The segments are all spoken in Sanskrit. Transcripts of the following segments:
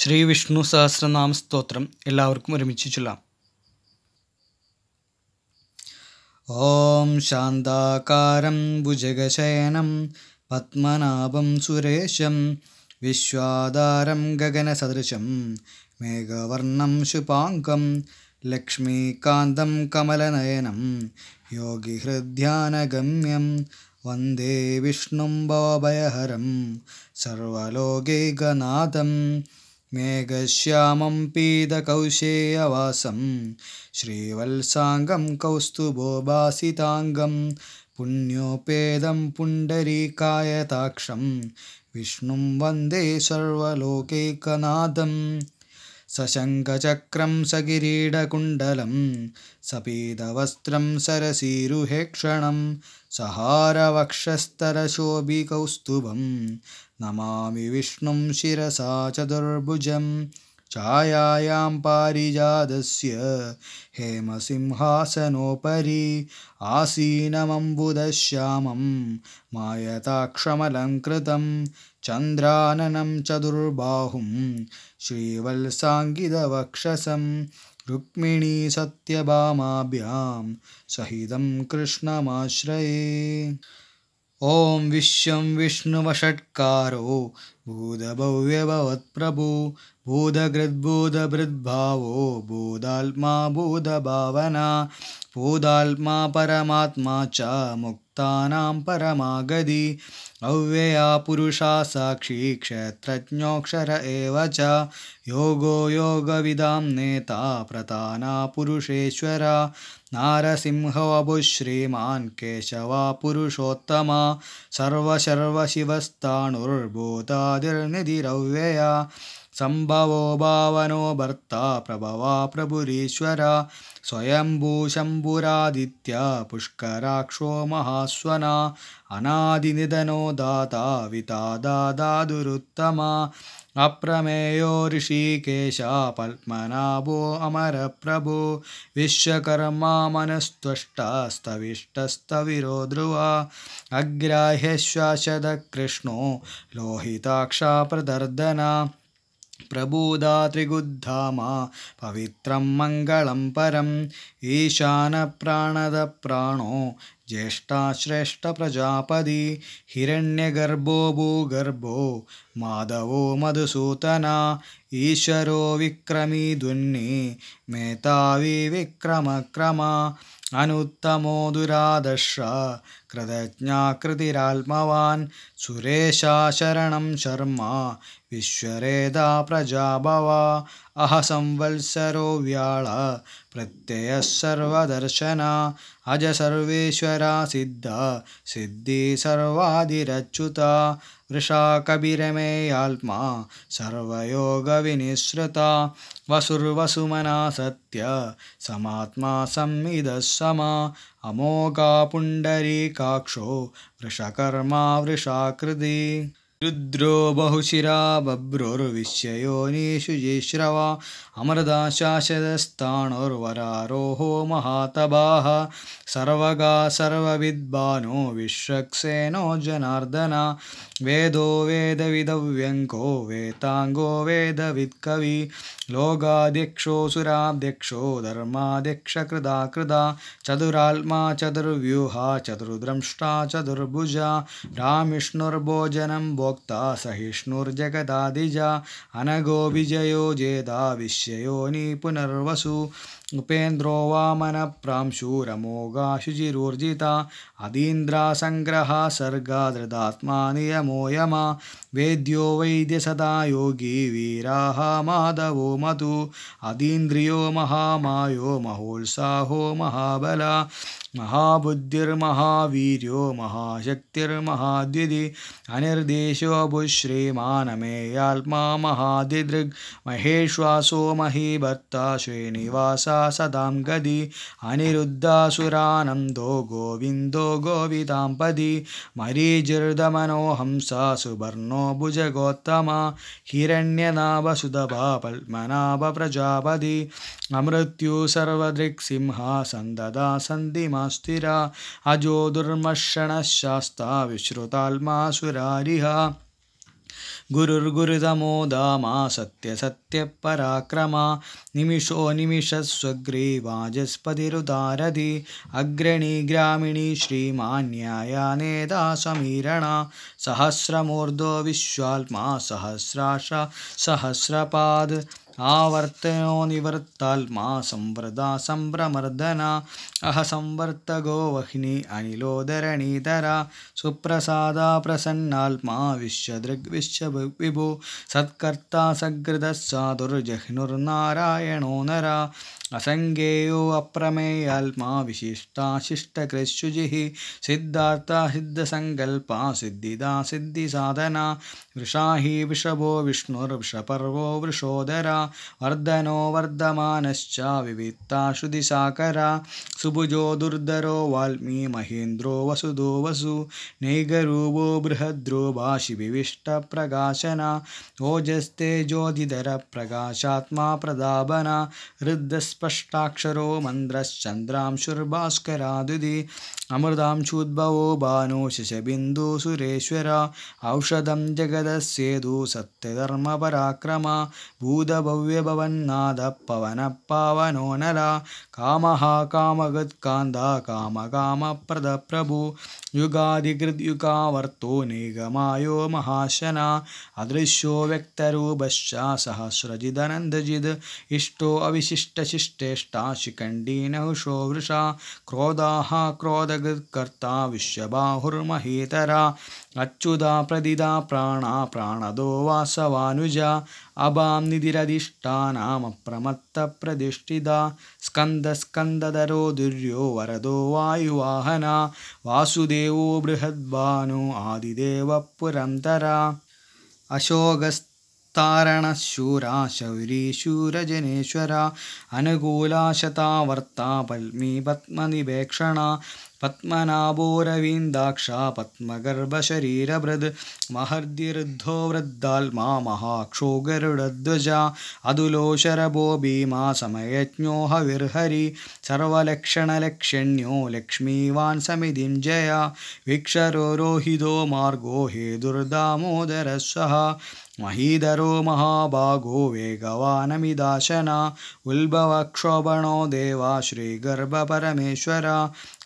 ശ്രീ വിഷ്ണു സഹസ്രനാമ സ്തോത്രം എല്ലാവർക്കും ഒരുമിച്ച് ചൊല്ലാം ഓം ശാന്താകാരം ഭുജഗശയനം പത്മനാഭം സുരേശം വിശ്വാധാരം ഗഗനസദൃശം മേഘവർണം ശുപാങ്കം ലക്ഷ്മീകാന്തം കമലനയനം യോഗിഹൃദ്ധ്യാനഗമ്യം വന്ദേ വിഷ്ണും ഭവഭയഹരം സർവലോകൈകനാഥം मेघश्यामं पीतकौशेयवासं श्रीवल्साङ्गं कौस्तुभोभासिताङ्गं पुण्योपेदं पुण्डरीकायताक्षं विष्णुं वन्दे सर्वलोकैकनादम् सशङ्खचक्रं सकिरीडकुण्डलं सपीदवस्त्रं सरसीरुहेक्षणं सहारवक्षस्तरशोभिकौस्तुभं नमामि विष्णुं शिरसा चतुर्भुजं छायायां पारिजादस्य हेम आसीनमम्बुदश्यामं मायताक्षमलङ्कृतं चन्द्राननं चतुर्बाहुं रुक्मिणी रुक्मिणीसत्यभामाभ्यां सहिदं कृष्णमाश्रये ॐ विश्वं विष्णुवषट्कारो भूदभव्यभवत्प्रभु बुधकृद्बुधभृद्भावो भूदाल्मा भूदभावना। पूदाल्त्मा परमात्मा च मुक्तानां परमागदि अव्यया पुरुषा साक्षी क्षेत्रज्ञोऽक्षर एव च योगो योगविदां नेता प्रताना पुरुषेश्वर नारसिंहवभुश्रीमान् केशवा पुरुषोत्तमा सर्वशर्वशिवस्ताणुर्भूतादिर्निधिरव्यया संभवो भावनो भर्ता प्रभवा प्रभुरीश्वरा स्वयंभुशम्भुरादित्य पुष्कराक्षो महास्वना अनादिनिधनो दाता विता अप्रमेयो ऋषिकेशा पद्मनाभो अमरप्रभो विश्वकर्मा मनस्त्वष्टास्तविष्टस्तविरो ध्रुवा अग्राह्यश्वाशदकृष्णो लोहिताक्षा प्रदर्दना प्रबुधा त्रिगुद्धामा पवित्रं मङ्गलं परम् ईशानप्राणदप्राणो श्रेष्ठप्रजापदि हिरण्यगर्भो भूगर्भो माधवो मधुसूतना ईशरो विक्रमी मेतावी विक्रमक्रमा अनुत्तमो दुरादर्श कृतज्ञाकृतिराल्मवान् सुरेशा शरणं शर्मा विश्वरेदा प्रजा भव अह संवत्सरो व्याळ प्रत्ययः सर्वदर्शना अज सर्वेश्वरा सिद्धा सिद्धिसर्वाधिरच्युता वृषा आत्मा सर्वयोगविनिसृता वसुर्वसुमना सत्य समात्मा संविदः समा अमोघा काक्षो वृषकर्मा वृषाकृति रुद्रो बहुशिरा बभ्रोर्विश्ययो जिश्रवा अमरदाशाशदस्ताणोर्वरारोहो महातभाः सर्वगा सर्वविद्वानो विश्वक्सेनो जनार्दना वेदो वेदविदव्यङ्को वेताङ्गो वेदविद्कवि लोगाध्यक्षोऽसुराध्यक्षो धर्माध्यक्षकृदा कृदा चतुरात्मा चतुर्व्यूहा चतुर्द्रंष्टा चतुर्भुजा रामिष्णुर्भोजनं भोक्ता अनगो अनगोविजयो जेदा विश्ययोनि पुनर्वसु उपेन्द्रो वामनप्रांशूरमोगा गा शुचिरूर्जिता अदीन्द्रासङ्ग्रहा सर्गादृदात्मा वेद्यो वैद्यसदा योगी वीराः माधवो मतु अदीन्द्रियो महामायो महोत्साहो महाबला महाबुद्धिर्महावीर्यो महाशक्तिर्महाद्विधि महादिदृग् महेश्वासो महीभर्ता श्रीनिवासा सदां गदि अनिरुद्धासुरानन्दो गोविन्दो गोविदाम्पदी मरीजिर्दमनोहंसा सुवर्णो भुजगोत्तमा हिरण्यनाभसुदभा पद्मनाभप्रजापदि अमृत्यु सन्ददा सन्धिमा स्थिरा अजो दुर्मस्ता विश्रुताल्मा सुरारिः गुरुर्गुरुदमो दामा सत्यसत्यपराक्रमा निमिषो निमिष स्वग्री वाचस्पतिरुदारधि अग्रणी ग्रामिणि श्रीमान्यायानेदा समीरणा सहस्रमूर्धो विश्वाल्मा सहस्राशा सहस्रपाद् ആവർത്തനോ നിവർത്താത്മാ സംവൃതാ സംഭ്രമർദ്ദന അഹ സംവർത്തകോ വഹ്നി അനിലോദരണീതര സുപ്രസാദ പ്രസന്നാത്മാ വിശ്വദൃഗ് വിശ്വ വിഭു സത്കർത്ത സഗ്രദ സാധുർജഹ്നുർനാരായണോ നര असंज्ञेयोऽप्रमेयाल्मा विशिष्टा शिष्टकृश्युजिः सिद्धार्थ सिद्धसङ्कल्पा सिद्धिदा सिद्धिसाधना वृषा हि वृषभो विष्णुर्वृषपर्वो वृषोदरा वर्धनो वर्धमानश्च विवित्ता श्रुतिसाकरा सुभुजो दुर्धरो वाल्मी महेन्द्रो वसुधो वसु नैघरूपो बृहद्रो ओजस्ते ज्योतिधर प्रदाबना हृद्धस् स्पष्टाक्षरो मन्द्रश्चन्द्रां अमृतां बानो भानो शशबिन्दुसुरेश्वर औषधं जगदस्सेधु सत्यधर्मपराक्रमा भूतभव्यभवन्नाद पवन पावनो नरा कामः कामगत्कान्दा काम कामप्रदप्रभो निगमायो महाशना अदृश्यो व्यक्तरूपश्चा सहस्रजिदनन्दजिद् इष्टोऽविशिष्टशिष्टेष्टाशिखण्डीन हृषो वृषा क्रोधाः क्रोध ಜಗತ್ಕರ್ತ ವಿಶ್ವಬಾಹುರ್ಮಹೇತರ ಅಚ್ಯುತ ಪ್ರದಿದ ಪ್ರಾಣ ಪ್ರಾಣದೋ ವಾಸವಾನುಜ ಅಭಾಂ ನಿಧಿರಧಿಷ್ಠಾನಾಮಪ್ರಮತ್ತ ಪ್ರತಿಷ್ಠಿತ ಸ್ಕಂದ ಸ್ಕಂದದರೋ ದುರ್ಯೋ ವರದೋ ವಾಯುವಾಹನ ವಾಸುದೇವೋ ಬೃಹದ್ಭಾನು ಆದಿದೇವ ಪುರಂತರ ಅಶೋಗಸ್ತ तारण शूरा शौरी शूरजनेश्वरा अनुकूला शतावर्ता पद्मीपद्मनिवेक्षणा പത്മനാഭോരവീന്ദാക്ഷ പത്മഗർഭശരീരഭൃദ് മഹർദിരുദ്ധോ വൃദ്ധാത്മാ മഹാക്ഷോ ഗരുഡധ്വജ അതുലോശരഭോ ഭീമാ സമയജ്ഞോ ഹവിർഹരി സർവലക്ഷണലക്ഷണ്യോ ലക്ഷ്മീവാൻ സമിതിം ജയ വിക്ഷരോരോഹിതോ മാർഗോ ഹേ ദുർദാമോദരസ്വഹ महीधरो महाभागो वेगवानमिदाशना उल्बवक्षोभणो देवा श्रीगर्भपरमेश्वर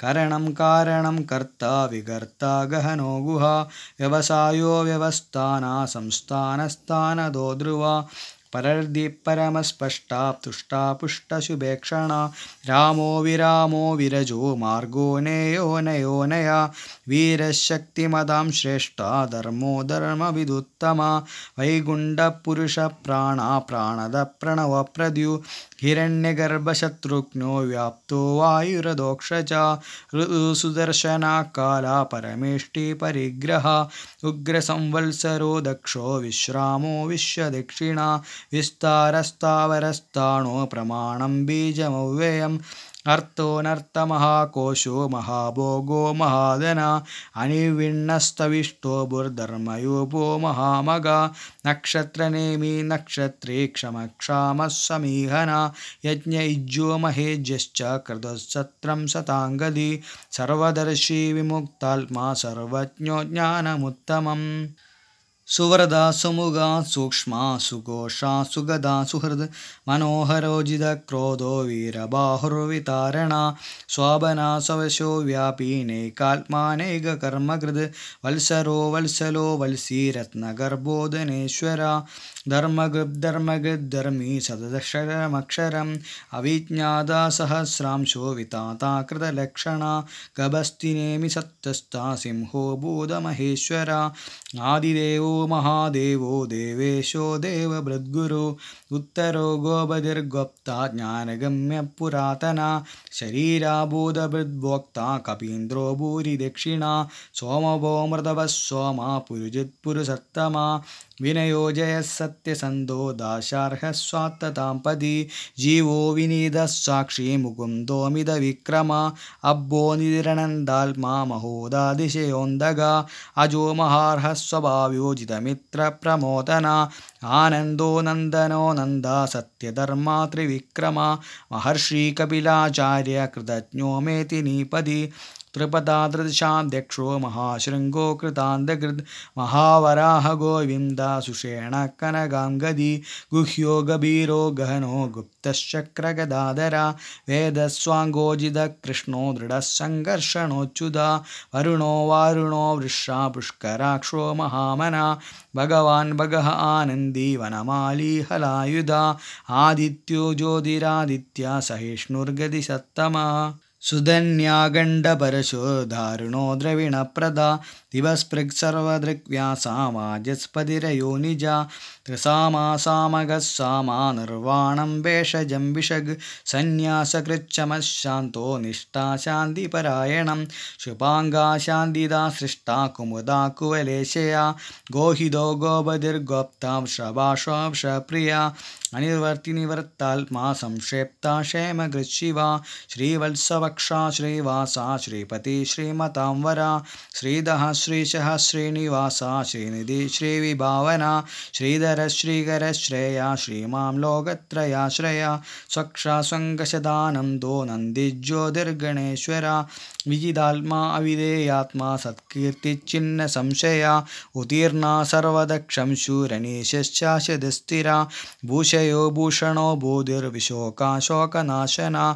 करणं कारणं कर्ता विगर्ता गहनो गुहा व्यवसायो व्यवस्थाना ध्रुवा परर्दिपरमस्पष्टा परमस्पष्टा तुष्टापुष्टशुभेक्षणा रामो विरामो विरजो मार्गो नेयोनयोनय वीरशक्तिमदां श्रेष्ठा धर्मो धर्मविदुत्तमा वैगुण्डपुरुषप्राणा प्राणदप्रणवप्रद्यु हिरण्यगर्भशत्रुघ्नो व्याप्तो वायुरदोक्ष च हृदु सुदर्शना काला परमेष्टि दक्षो विश्रामो विश्वदक्षिणा विस्तारस्तावरस्ताणो प्रमाणं बीजमव्ययम् अर्थोऽनर्थमहाकोशो महाभोगो महादना अनिविण्णस्तविष्टो भुर्धर्मयोपो महामगा नक्षत्रनेमी नक्षत्रे क्षमक्षामः समीहना यज्ञयज्यो महेज्यश्च कृतश्चत्रं सताङ्गदी सर्वदर्शी विमुक्तात्मा सर्वज्ञो ज्ञानमुत्तमम् सुवरदा सूक्ष्मा सुघोषा सुगदा सुहृद् क्रोधो वीरबाहुर्वितारणा स्वाभना स्वशो व्यापिनैकात्मानैककर्मकृद् वल्सरो वल्सलो वल्सि रत्नगर्बोधनेश्वरा धर्मगृद् धर्मकृधर्मी सदक्षरमक्षरम् अविज्ञादा सहस्रांशो विताता कृतलक्षणा गभस्तिनेमि सत्तस्था सिंहो बोधमहेश्वरा आदिदेवो महादेवो देवेशो देव उत्तरो गोपधिर्गुप्ता ज्ञानगम्यपुरातना शरीराभूदभृद्भोक्ता कपीन्द्रो भूरिदक्षिणा सोमभोमृतवः सोमा पुरुजित्पुरुसत्तमा विनयोजयः सत्यसन्धो दाशार्हस्वात्ततां पदी जीवो विनीदः स्वाक्षी मुकुन्दोमिदविक्रमा अब्बो अजो महार्हः अजोमहार्हस्वभावयोजितमित्रप्रमोदन आनन्दो नन्दनो नन्दा सत्यधर्मात्रिविक्रमा महर्षिकपिलाचार्य कृतज्ञो मेति निपदि त्रिपदादृशाध्यक्षो महाशृङ्गो कृतान्धकृद् महावराह गोविन्द सुषेणःकनगाङ्गदी गुह्यो गभीरो गहनो गुप्तश्चक्रगदादरा वेदस्वाङ्गोजिदकृष्णो दृढसङ्घर्षणोच्युदा वरुणो वारुणो वृषा पुष्कराक्षो महामना भगवान् भगः आनन्दी वनमाली हलायुधा आदित्यो ज्योतिरादित्या सहिष्णुर्गतिसत्तमा സുധന്യാഗണ്ഡപരശോ ദ്രവിണപ്രദ दिवस्पृक्सर्वदृग्व्यासामाजस्पतिरयोनिजा त्रिसामासामगः सामानिर्वाणं वेषजम्बिषग् संन्यासकृच्छमश्शान्तो निष्ठा शान्तिपरायणं शुपाङ्गा शान्तिदा सृष्टा कुमुदा कुवलेशया गोहिदो गोपधिर्गोप्तां शभाष्वंशप्रिया अनिर्वर्तिनिवर्ताल् संक्षेप्ता क्षेप्ता श्रीवत्सवक्षा श्रीवासा श्रीपति श्रीमतां वरा श्रीदः श्रीशः श्रीनिवासा श्रीनिधि श्रीविभावना श्रीधर श्रीकर श्रेया श्रीमां लोकत्रयाश्रया स्वक्षा सङ्कषदानन्दो नन्दि विजिदात्मा अविधेयात्मा संशया उत्तीर्णा सर्वदक्षं शूरणीशश्चाशिधस्थिरा भूषयो भूषणो शोकनाशना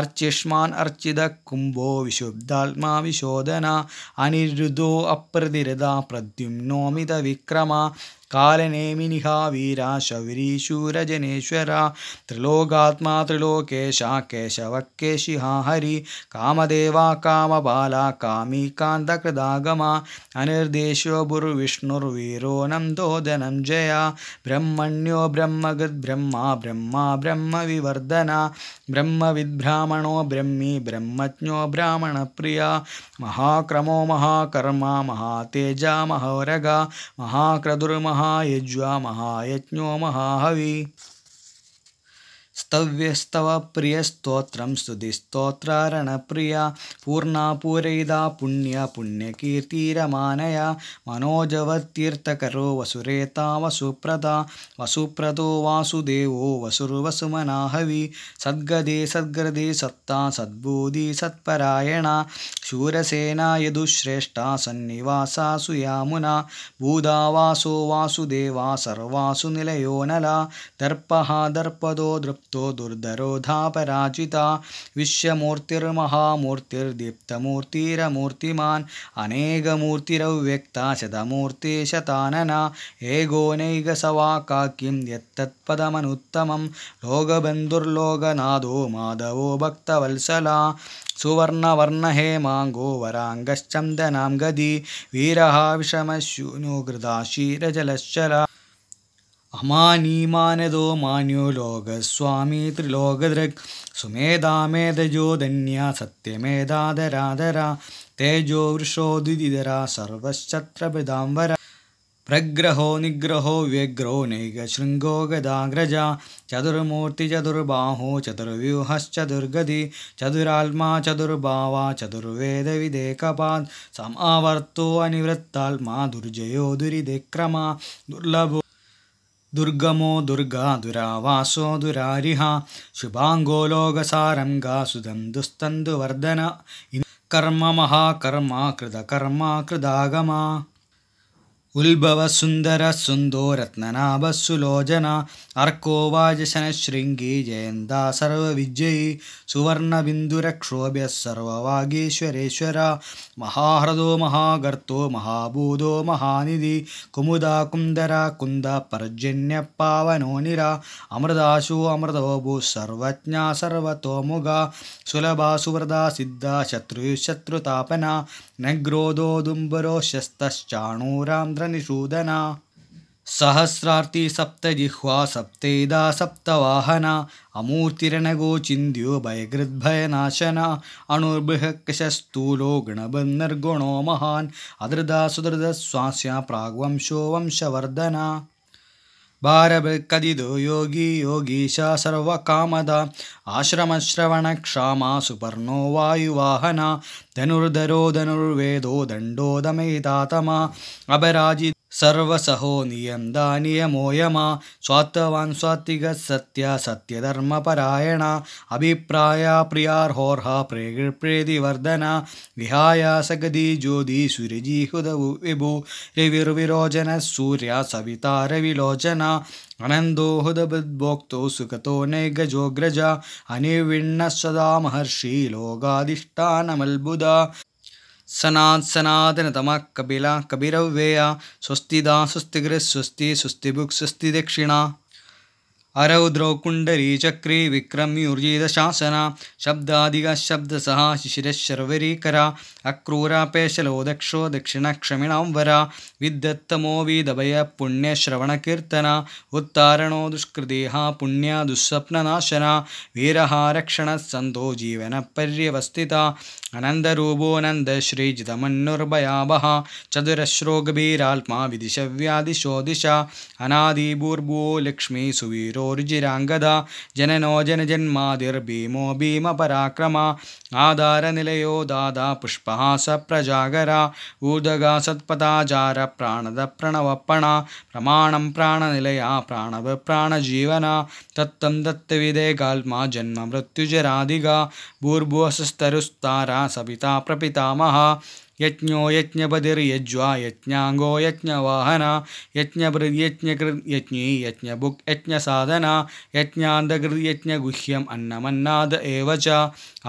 अर्चिष्मान् अर्चितः कुम्भो विशुब्धात्मा विशोधना अनिरुदो അപ്രതിരത പ്രദ്യുംനോമിത വിക്രമ कालनेमिनिहा वीरा शबरीशूरजनेश्वरा त्रिलोकात्मा त्रिलोकेशा केशवक्केशिहा हरि कामदेवा कामबाला कामी कान्तकृदागमा अनिर्देशो बुरुविष्णुर्वीरोनं नन्दो जया ब्रह्मण्यो ब्रह्मगद्ब्रह्मा ब्रह्मा ब्रह्मविवर्धना ब्रह्मविद्ब्राह्मणो ब्रह्मी ब्रह्मज्ञो ब्राह्मणप्रिया महाक्रमो महाकर्मा महातेजा महोरगा महाक्रदुर्महा महायज्वा महायज्ञो महाहवी ತವ್ಯಸ್ತವ ಪ್ರಿಯ ಸ್ತೋತ್ರಂ ಸ್ತುತಿ ಸ್ತೋತ್ರಾರಣ ಪ್ರಿಯ ಪೂರ್ಣ ಪೂರೈದ ಪುಣ್ಯ ಪುಣ್ಯಕೀರ್ತಿರಮಾನಯ ಮನೋಜವತ್ತೀರ್ಥಕರೋ ವಸುರೇತ ವಸುಪ್ರದ ವಸುಪ್ರದೋ ವಾಸುದೇವೋ ವಸುರ್ವಸುಮನಾಹವಿ ಸದ್ಗದೆ ಸದ್ಗೃದೆ ಸತ್ತಾ ಸದ್ಬೋಧಿ ಸತ್ಪರಾಯಣ ಶೂರಸೇನ ಯದುಶ್ರೇಷ್ಠ ಸನ್ನಿವಾಸ ಸುಯಾಮುನ ಭೂದಾವಾಸೋ ವಾಸುದೇವ ಸರ್ವಾಸು ನಿಲಯೋ ನಲ ದರ್ಪಃ ದರ್ಪದೋ ದೃಪ್ತೋ దుర్ధరోధాపరాజితా విశ్వమూర్తిర్మహామూర్తిర్దీప్తమూర్తిరమూర్తిమాన్ అనేకమూర్తిరవ్యక్త శతమూర్తి శతాననా ఏగోనైగసవా కాక్యం యత్తత్పదమనుత్తమం లోగబంధుర్లోగనాథో మాధవో భక్తవల్సలా సువర్ణవర్ణహేమాంగో వరాంగశ్చందనాం గది వీరహావిషమశ్యూనో గృదా క్షీరజలశ్చల അമാനീമാനതോ മാന്യോ ലോകസ്വാമി ത്രിലോകദൃക് സുമേധാമേധജോ ധന്യ സത്യമേധാധരാധര തേജോ വൃഷോദിതിധരാ സർവശ്ചത്രപിതാംബര പ്രഗ്രഹോ നിഗ്രഹോ വ്യഗ്രോ നൈകശൃംഗോ ഗദാഗ്രജ ചതുർമൂർത്തി ചതുർബാഹോ ചതുർവ്യൂഹശ്ചതുർഗതി ചതുരാത്മാ ചതുർഭാവ ചതുർവേദവിദേകപാത് സമാവർത്തോ അനിവൃത്താത്മാ ദുർജയോ ദുരിതിക്രമ ദുർലഭോ दुर्गमो दुर्गा दुरावासो दुरारिहा शुभाङ्गोलोगसारङ्गा सुधन्दुस्तुवर्धन इ कर्म महाकर्म कृतकर्म कृदागमा ಉಲ್ಭವ ಸುಂದರ ಸುಂದೋ ರತ್ನನಾಭ ಸುಲೋಚನ ಅರ್ಕೋವಾಜಶನ ಶೃಂಗಿ ಜಯಂತ ಬಿಂದುರ ಸುವರ್ಣಬಿಂದುರಕ್ಷೋಭ್ಯ ಸರ್ವವಾಗೀಶ್ವರೇಶ್ವರ ಮಹಾಹೃದೋ ಮಹಾಗರ್ತೋ ಮಹಾಭೂದೋ ಮಹಾನಿಧಿ ಕುಮುದ ಕುಂದರ ಕುಂದ ಪರ್ಜನ್ಯ ಪಾವನೋ ನಿರ ಅಮೃತಾಶು ಅಮೃತೋಭು ಸರ್ವಜ್ಞ ಸರ್ವತೋಮುಗ ಸುಲಭ ಸುವೃದ ಸಿದ್ಧ ಶತ್ರು ಶತ್ರುತಾಪನ ನಗ್ರೋಧೋ ದುಂಬರೋ ಶಸ್ತಶ್ಚಾಣೂರಾಂಧ್ರ निषूदना सहस्रार्थीसप्तजिह्वासप्तैदा सप्तवाहना अमूर्तिरणगोचिन्त्यो भयकृद्भयनाशना अणुर्भिहकशस्थूलो गुणबन् निर्गुणो महान् अदृदा सुदृदस्वास्या प्राग्वंशो वंशवर्धना भारकदि योगी योगीशा सर्वकामदा आश्रमश्रवणक्षामा सुपर्णो वायुवाहना धनुर्धरो धनुर्वेदो दण्डोदमेतातमा अपराजि ಸರ್ವಸಹೋ ನಿಯಂ ದಾನಿಯಮೋಯಮ ಸ್ವಾತ್ವಾನ್ ಸ್ವಾತ್ವಿಗ ಸತ್ಯ ಸತ್ಯಧರ್ಮಪರಾಯಣ ಅಭಿಪ್ರಾಯ ಪ್ರಿಯಾರ್ಹೋರ್ಹ ಪ್ರೇಗಿ ಪ್ರೇದಿವರ್ಧನ ವಿಹಾಯ ಸಗದಿ ಜ್ಯೋತಿ ಸುರಿಜಿ ಹೃದವು ವಿಭು ರವಿರುವಿರೋಚನ ಸೂರ್ಯ ಸವಿತಾ ರವಿಲೋಚನ ಅನಂದೋ ಹೃದಬದ್ಭೋಕ್ತೋ ಸುಖತೋ ನೈಗಜೋಗ್ರಜ ಅನಿವಿಣ್ಣ ಸದಾ ಮಹರ್ಷಿ ಲೋಗಾಧಿಷ್ಠಾನಮಲ್ಬುಧ सनात् सनातनतमः कपिला कपिरव्यया स्वस्तिदा स्वस्तिगृः स्वस्ति स्वस्तिभुक् स्वस्ति दक्षिणा अरौ द्रौकुण्डरीचक्री विक्रम्युर्जीदशासना शब्दादिगः शब्दसहा शिशिरश्रवरीकरा अक्रूरा पेशलो दक्षो दक्षिणक्षमिणां वरा विद्यत्तमोविदभयः पुण्यश्रवणकीर्तना उत्तारणो दुष्कृदेहा वीरहा वीरहारक्षणः सन्तो जीवनपर्यवस्थिता अनन्दरूपो नन्द श्रीजितमण्णुर्भयामहा चतुरश्रोगभीराल्त्मा दिशा अनादिभूर्भुवो लक्ष्मीसुवीरो ചോരുചിരാംഗത ജനജന്മാതിർ ഭീമോ ഭീമ പരാക്രമ ആധാരനിലയോ ദാദാ പുഷ്പഹാസ പ്രജാഗര ഊർധഗാസത്പതാചാര പ്രാണത പ്രണവപ്പണ പ്രമാണം പ്രാണനിലയാ പ്രാണവ പ്രാണജീവന തത്തം തത്തവിദേകാത്മാ ജന്മ മൃത്യുജരാധിക ഭൂർഭുവസ്തരുസ്താര സവിത പ്രപിതാമഹ യജ്ഞോ യജ്ഞപതിർ യജ്വാ യജ്ഞാംഗോ യജ്ഞവാഹന യജ്ഞഭൃത് യജ്ഞകൃത് യജ്ഞീ യജ്ഞബുക് യജ്ഞസാധന യജ്ഞാന്തകൃത് യജ്ഞഗുഹ്യം അന്നമന്നാദ ഏവ ച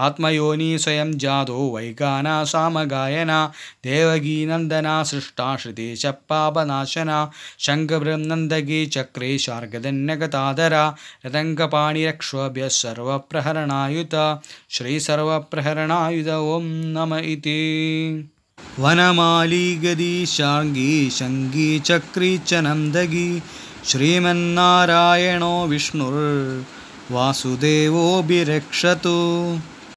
ആത്മയോനി സ്വയം ജാതോ വൈകാന സാമഗായന ദേവഗീനന്ദന സൃഷ്ടാ ശ്രുതി ച പാപനാശന ശംഖബൃന്ദകീ ചക്രേ ശാർഗദന്യകതാതര രതംഗപാണിരക്ഷോഭ്യ സർവപ്രഹരണായുത ശ്രീ സർവപ്രഹരണായുത ഓം നമ ഇതി वनमालीगदी शाङ्गी शङ्गी च दगी श्रीमन्नारायणो विष्णुर्वासुदेवोऽभिरक्षतु